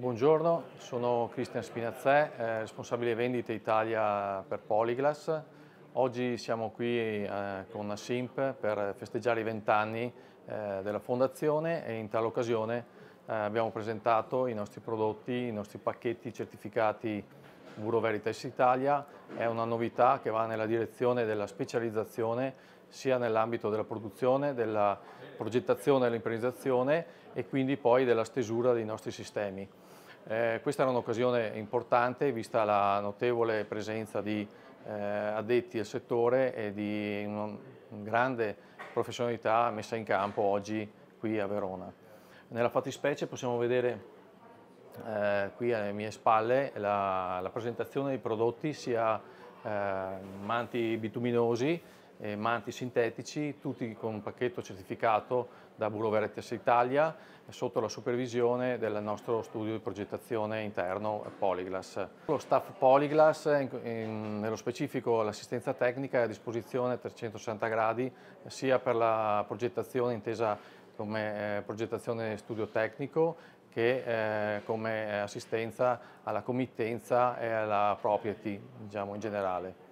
Buongiorno, sono Cristian Spinazzè, eh, responsabile vendite Italia per Polyglass. Oggi siamo qui eh, con Simp per festeggiare i vent'anni eh, della fondazione e in tale occasione eh, abbiamo presentato i nostri prodotti, i nostri pacchetti certificati Buro Veritas Italia. È una novità che va nella direzione della specializzazione sia nell'ambito della produzione, della progettazione dell'imprendizzazione e quindi poi della stesura dei nostri sistemi. Eh, questa era un'occasione importante vista la notevole presenza di eh, addetti al settore e di una grande professionalità messa in campo oggi qui a Verona. Nella fattispecie possiamo vedere eh, qui alle mie spalle la, la presentazione dei prodotti sia eh, manti bituminosi eh, manti sintetici, tutti con un pacchetto certificato da Bureau Veritas Italia sotto la supervisione del nostro studio di progettazione interno Polyglass. Lo staff Polyglass, in, in, nello specifico l'assistenza tecnica, è a disposizione a 360 gradi sia per la progettazione intesa come eh, progettazione studio tecnico che eh, come assistenza alla committenza e alla property diciamo, in generale.